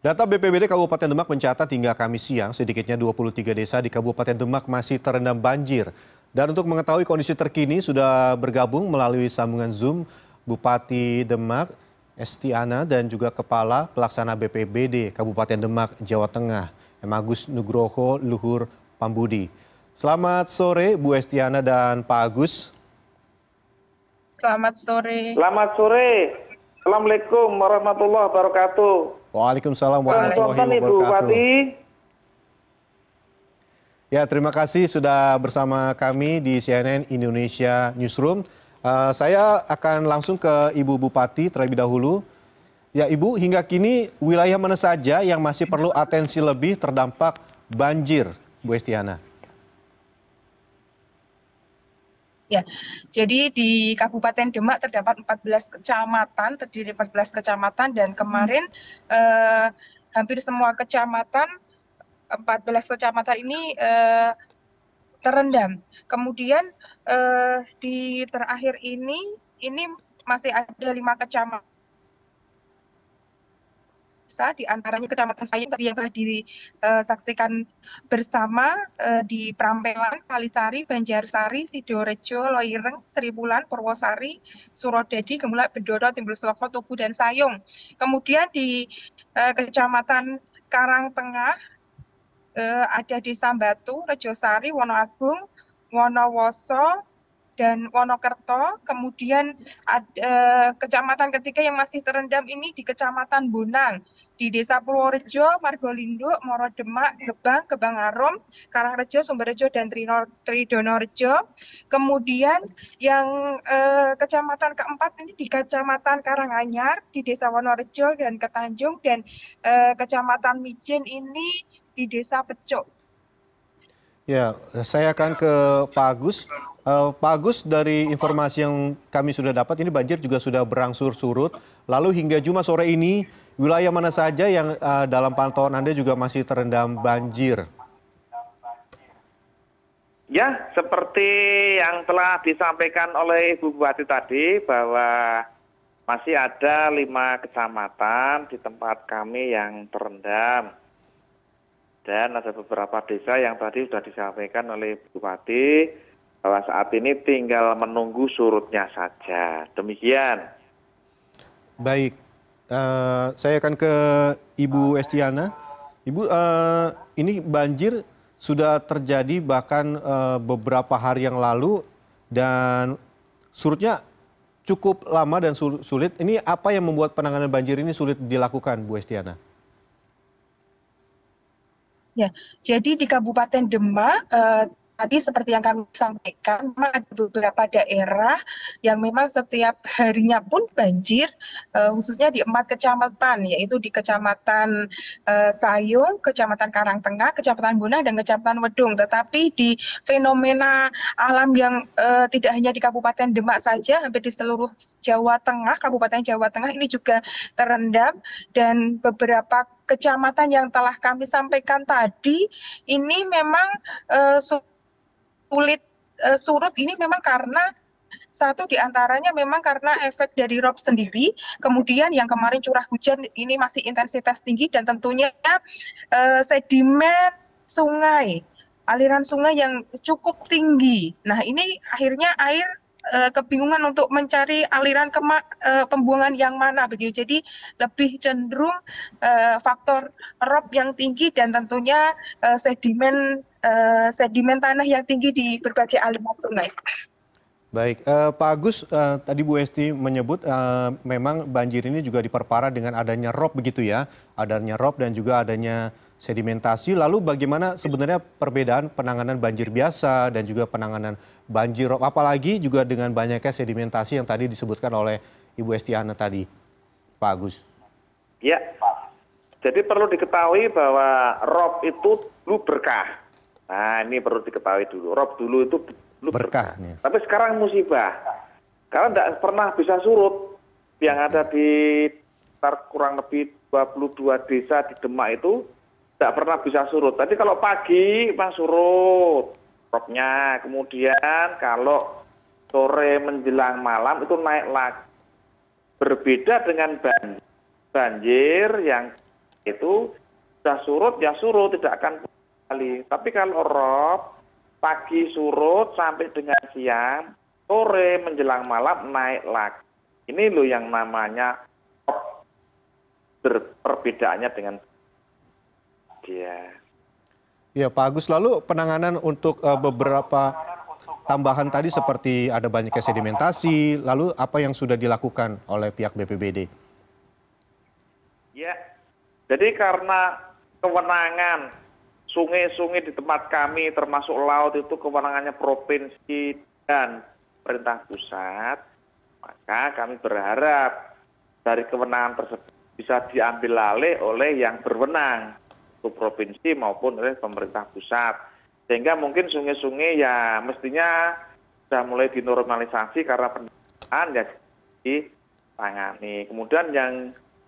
Data BPBD Kabupaten Demak mencatat hingga Kamis siang sedikitnya 23 desa di Kabupaten Demak masih terendam banjir. Dan untuk mengetahui kondisi terkini sudah bergabung melalui sambungan Zoom Bupati Demak Estiana dan juga Kepala Pelaksana BPBD Kabupaten Demak Jawa Tengah M. Agus Nugroho Luhur Pambudi. Selamat sore Bu Estiana dan Pak Agus. Selamat sore. Selamat sore. Assalamualaikum warahmatullahi wabarakatuh. Waalaikumsalam warahmatullahi wabarakatuh. Ya, terima kasih sudah bersama kami di CNN Indonesia Newsroom. Uh, saya akan langsung ke Ibu Bupati terlebih dahulu. Ya, Ibu, hingga kini wilayah mana saja yang masih perlu atensi lebih terdampak banjir, Bu Estiana? Ya, jadi di Kabupaten Demak terdapat 14 kecamatan, terdiri 14 kecamatan dan kemarin eh, hampir semua kecamatan 14 kecamatan ini eh, terendam. Kemudian eh, di terakhir ini ini masih ada lima kecamatan desa di antaranya Kecamatan Sayung tadi yang telah disaksikan bersama eh, di Prampelan, Kalisari, Banjarsari, Sidorejo, Loireng, Seribulan, Purwosari, Surodadi, Gemulak, Bedoro, Timbul Seloko, Tugu dan Sayung. Kemudian di eh, Kecamatan Karang Tengah eh, ada Desa Batu, Rejosari, Wonoagung, Wonowoso, dan Wonokerto, kemudian ada eh, kecamatan ketiga yang masih terendam ini di Kecamatan Bonang, di Desa Purworejo, Margolindo, Moro Demak, Gebang, Gebang Arum, Karangrejo, Sumberrejo dan Tridonorejo. Kemudian yang eh, kecamatan keempat ini di Kecamatan Karanganyar, di Desa Wonorejo dan Ketanjung dan eh, Kecamatan Mijen ini di Desa Pecok. Ya, saya akan ke Pak Agus. Eh, Pak Agus, dari informasi yang kami sudah dapat, ini banjir juga sudah berangsur surut. Lalu hingga Jumat sore ini, wilayah mana saja yang uh, dalam pantauan Anda juga masih terendam banjir? Ya, seperti yang telah disampaikan oleh Ibu Bupati tadi, bahwa masih ada lima kecamatan di tempat kami yang terendam. Dan ada beberapa desa yang tadi sudah disampaikan oleh Bupati, bahwa saat ini tinggal menunggu surutnya saja. Demikian. Baik, uh, saya akan ke Ibu Estiana. Ibu, uh, ini banjir sudah terjadi bahkan uh, beberapa hari yang lalu dan surutnya cukup lama dan sulit. Ini apa yang membuat penanganan banjir ini sulit dilakukan, Bu Estiana? Ya, jadi di Kabupaten Demak Uh, tadi seperti yang kami sampaikan, memang ada beberapa daerah yang memang setiap harinya pun banjir, uh, khususnya di empat kecamatan, yaitu di Kecamatan uh, eh, Sayung, Kecamatan Karangtengah, Kecamatan Bunang, dan Kecamatan Wedung. Tetapi di fenomena alam yang uh, tidak hanya di Kabupaten Demak saja, hampir di seluruh Jawa Tengah, Kabupaten Jawa Tengah ini juga terendam, dan beberapa kecamatan yang telah kami sampaikan tadi, ini memang uh, kulit uh, surut ini memang karena satu diantaranya memang karena efek dari rob sendiri, kemudian yang kemarin curah hujan ini masih intensitas tinggi dan tentunya uh, sedimen sungai aliran sungai yang cukup tinggi. Nah, ini akhirnya air Eh, kebingungan untuk mencari aliran kema, uh, pembuangan yang mana begitu. Jadi lebih cenderung uh, faktor rob yang tinggi dan tentunya uh, sedimen uh, sedimen tanah yang tinggi di berbagai aliran sungai. Baik, uh, Pak Agus, uh, tadi Bu Esti menyebut uh, memang banjir ini juga diperparah dengan adanya rob begitu ya, adanya rob dan juga adanya sedimentasi. Lalu bagaimana sebenarnya perbedaan penanganan banjir biasa dan juga penanganan banjir rob, apalagi juga dengan banyaknya sedimentasi yang tadi disebutkan oleh Ibu Estiana tadi, Pak Agus. Ya, jadi perlu diketahui bahwa rob itu dulu berkah. Nah, ini perlu diketahui dulu. Rob dulu itu dulu berkah. berkah. Ya. Tapi sekarang musibah. Karena tidak pernah bisa surut. Yang ada di kurang lebih 22 desa di Demak itu tidak pernah bisa surut. Tadi kalau pagi pas surut roknya, kemudian kalau sore menjelang malam itu naik lagi. Berbeda dengan banjir, banjir yang itu sudah surut ya surut tidak akan kembali. Tapi kalau rob pagi surut sampai dengan siang, sore menjelang malam naik lagi. Ini loh yang namanya perbedaannya dengan Iya. Ya Pak Agus, lalu penanganan untuk uh, beberapa tambahan tadi seperti ada banyaknya sedimentasi, lalu apa yang sudah dilakukan oleh pihak BPBD? Ya, jadi karena kewenangan sungai-sungai di tempat kami termasuk laut itu kewenangannya provinsi dan perintah pusat, maka kami berharap dari kewenangan tersebut bisa diambil alih oleh yang berwenang provinsi maupun oleh pemerintah pusat sehingga mungkin sungai-sungai ya mestinya sudah mulai dinormalisasi karena pendidikan ya di ditangani kemudian yang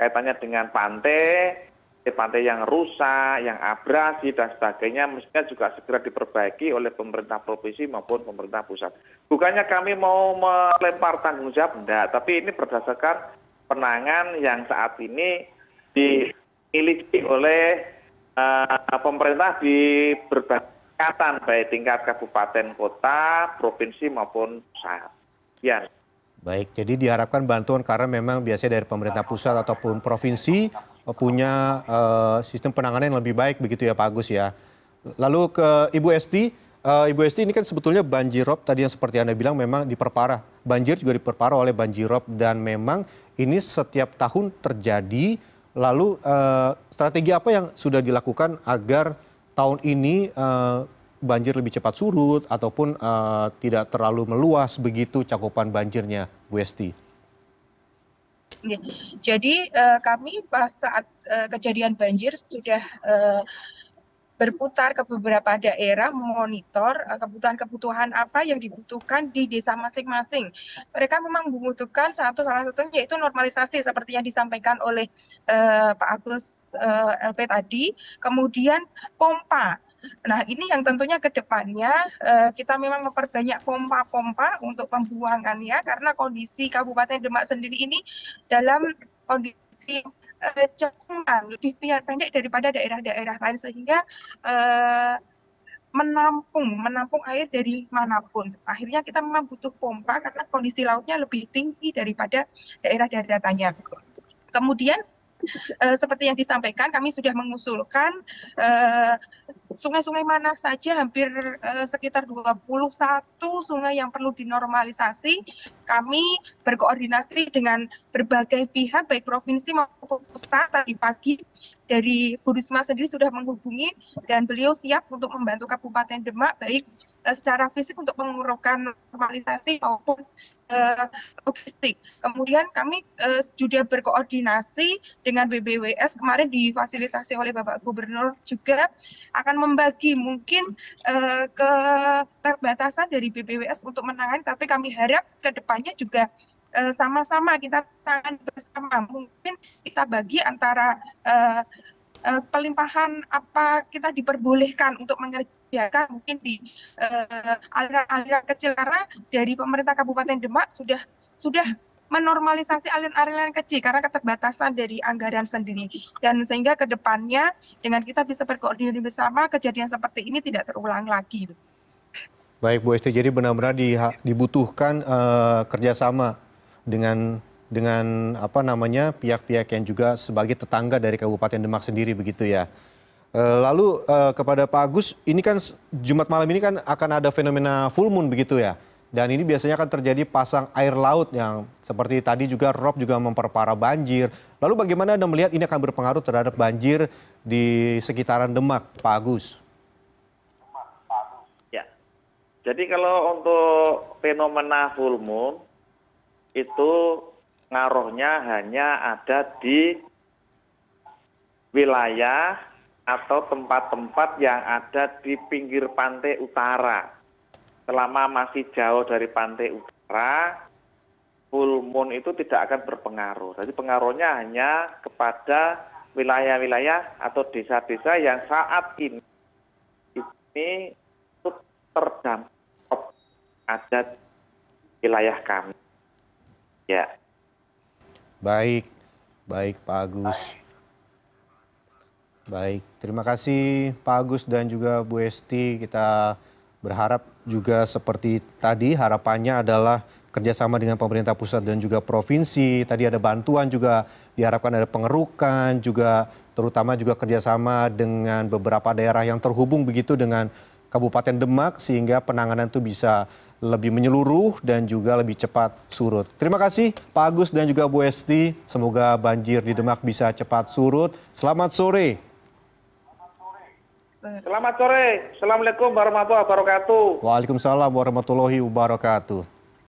kaitannya dengan pantai pantai yang rusak, yang abrasi dan sebagainya mestinya juga segera diperbaiki oleh pemerintah provinsi maupun pemerintah pusat. Bukannya kami mau melempar tanggung jawab, enggak, tapi ini berdasarkan penangan yang saat ini dimiliki oleh Eh, pemerintah di berbagai baik tingkat kabupaten kota provinsi maupun pusat. Ya. Baik, jadi diharapkan bantuan karena memang biasanya dari pemerintah pusat ataupun provinsi punya uh, sistem penanganan yang lebih baik begitu ya Pak Agus ya. Lalu ke Ibu Esti, uh, Ibu Esti ini kan sebetulnya banjir rob tadi yang seperti Anda bilang memang diperparah. Banjir juga diperparah oleh banjir rob dan memang ini setiap tahun terjadi Lalu uh, strategi apa yang sudah dilakukan agar tahun ini uh, banjir lebih cepat surut ataupun uh, tidak terlalu meluas begitu cakupan banjirnya, Bu Esti? Iya. Jadi uh, kami pas saat uh, kejadian banjir sudah uh, berputar ke beberapa daerah memonitor eh, kebutuhan-kebutuhan apa yang dibutuhkan di desa masing-masing. Mereka memang membutuhkan satu salah satunya yaitu normalisasi seperti yang disampaikan oleh uh, Pak Agus uh, eh, LP tadi, kemudian pompa. Nah, ini yang tentunya ke depannya uh, kita memang memperbanyak pompa-pompa untuk pembuangan ya karena kondisi Kabupaten Demak sendiri ini dalam kondisi uh, eh, jangkauan lebih pendek daripada daerah-daerah lain sehingga uh, menampung menampung air dari manapun. Akhirnya kita memang butuh pompa karena kondisi lautnya lebih tinggi daripada daerah-daerah daerah Kemudian Eh, seperti yang disampaikan kami sudah mengusulkan eh, sungai-sungai mana saja hampir eh, dua sekitar 21 sungai yang perlu dinormalisasi. Kami berkoordinasi dengan berbagai pihak baik provinsi maupun pusat tadi pagi dari Bu sendiri sudah menghubungi dan beliau siap untuk membantu Kabupaten Demak baik Eh, secara fisik untuk pengurukan normalisasi maupun uh, logistik. Kemudian kami uh, juga berkoordinasi dengan BBWS kemarin difasilitasi oleh Bapak Gubernur juga akan membagi mungkin uh, keterbatasan dari BBWS untuk menangani tapi kami harap ke depannya juga sama-sama kita tangan bersama mungkin kita bagi antara uh, uh, pelimpahan apa kita diperbolehkan untuk mengerjakan mungkin di eh, aliran-aliran uh, kecil karena dari pemerintah Kabupaten Demak sudah sudah menormalisasi aliran-aliran kecil karena keterbatasan dari anggaran sendiri dan sehingga kedepannya dengan kita bisa berkoordinasi bersama kejadian seperti ini tidak terulang lagi. Baik Bu Esti, jadi benar-benar dibutuhkan uh, kerjasama dengan dengan apa namanya pihak-pihak yang juga sebagai tetangga dari Kabupaten Demak sendiri begitu ya. Eh, lalu eh, kepada Pak Agus, ini kan Jumat malam ini kan akan ada fenomena full moon begitu ya. Dan ini biasanya akan terjadi pasang air laut yang seperti tadi juga Rob juga memperparah banjir. Lalu bagaimana Anda melihat ini akan berpengaruh terhadap banjir di sekitaran Demak, Pak Agus? Ya, jadi kalau untuk fenomena full moon itu ngaruhnya hanya ada di wilayah atau tempat-tempat yang ada di pinggir pantai utara. Selama masih jauh dari pantai utara, full moon itu tidak akan berpengaruh. Jadi pengaruhnya hanya kepada wilayah-wilayah atau desa-desa yang saat ini ini terdampak ada di wilayah kami. Ya. Baik, baik Pak Agus. Baik, terima kasih Pak Agus dan juga Bu Esti. Kita berharap juga seperti tadi harapannya adalah kerjasama dengan pemerintah pusat dan juga provinsi. Tadi ada bantuan juga diharapkan ada pengerukan juga terutama juga kerjasama dengan beberapa daerah yang terhubung begitu dengan Kabupaten Demak sehingga penanganan itu bisa lebih menyeluruh dan juga lebih cepat surut. Terima kasih Pak Agus dan juga Bu Esti. Semoga banjir di Demak bisa cepat surut. Selamat sore. Selamat sore. Assalamualaikum warahmatullahi wabarakatuh. Waalaikumsalam warahmatullahi wabarakatuh.